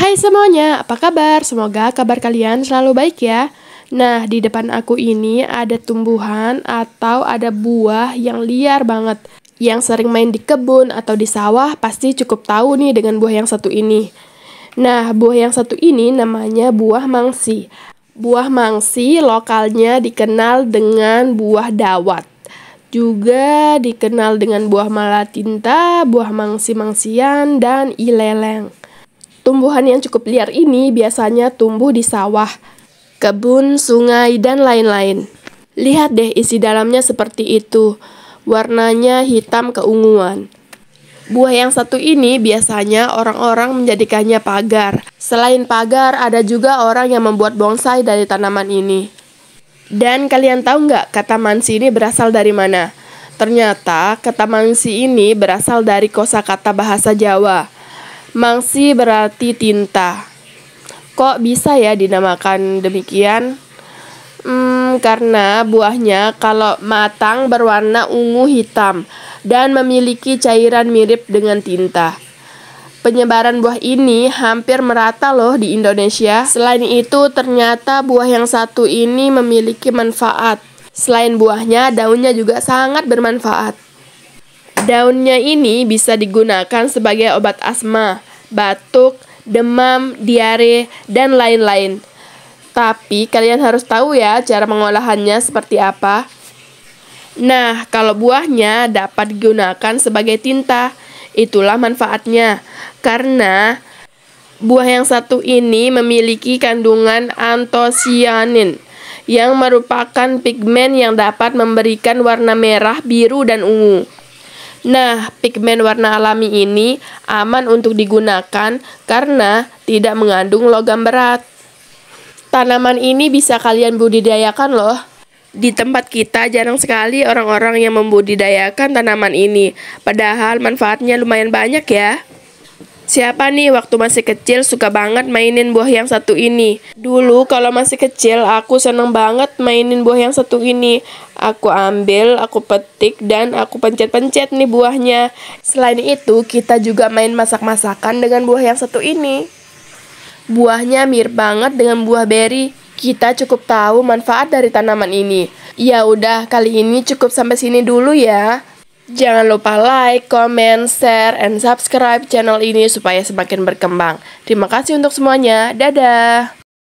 Hai semuanya, apa kabar? Semoga kabar kalian selalu baik ya. Nah, di depan aku ini ada tumbuhan atau ada buah yang liar banget. Yang sering main di kebun atau di sawah pasti cukup tahu nih dengan buah yang satu ini. Nah, buah yang satu ini namanya buah mangsi. Buah mangsi lokalnya dikenal dengan buah dawat. Juga dikenal dengan buah malatinta, buah mangsi-mangsian, dan ileleng. Tumbuhan yang cukup liar ini biasanya tumbuh di sawah, kebun, sungai, dan lain-lain. Lihat deh isi dalamnya seperti itu, warnanya hitam keunguan. Buah yang satu ini biasanya orang-orang menjadikannya pagar. Selain pagar, ada juga orang yang membuat bonsai dari tanaman ini. Dan kalian tahu nggak kata mansi ini berasal dari mana? Ternyata kata mansi ini berasal dari kosakata bahasa Jawa. Mangsi berarti tinta. Kok bisa ya dinamakan demikian? Hmm, karena buahnya kalau matang berwarna ungu hitam dan memiliki cairan mirip dengan tinta. Penyebaran buah ini hampir merata loh di Indonesia. Selain itu, ternyata buah yang satu ini memiliki manfaat. Selain buahnya, daunnya juga sangat bermanfaat. Daunnya ini bisa digunakan sebagai obat asma, batuk, demam, diare, dan lain-lain. Tapi kalian harus tahu ya cara mengolahannya seperti apa. Nah, kalau buahnya dapat digunakan sebagai tinta, itulah manfaatnya. Karena buah yang satu ini memiliki kandungan antosianin yang merupakan pigmen yang dapat memberikan warna merah, biru, dan ungu. Nah, pigmen warna alami ini aman untuk digunakan karena tidak mengandung logam berat. Tanaman ini bisa kalian budidayakan loh. Di tempat kita jarang sekali orang-orang yang membudidayakan tanaman ini, padahal manfaatnya lumayan banyak ya. Siapa nih waktu masih kecil suka banget mainin buah yang satu ini? Dulu kalau masih kecil aku seneng banget mainin buah yang satu ini. Aku ambil, aku petik, dan aku pencet-pencet nih buahnya. Selain itu, kita juga main masak-masakan dengan buah yang satu ini. Buahnya mirip banget dengan buah beri. Kita cukup tahu manfaat dari tanaman ini. Ya udah, kali ini cukup sampai sini dulu ya. Jangan lupa like, comment, share, and subscribe channel ini supaya semakin berkembang. Terima kasih untuk semuanya. Dadah!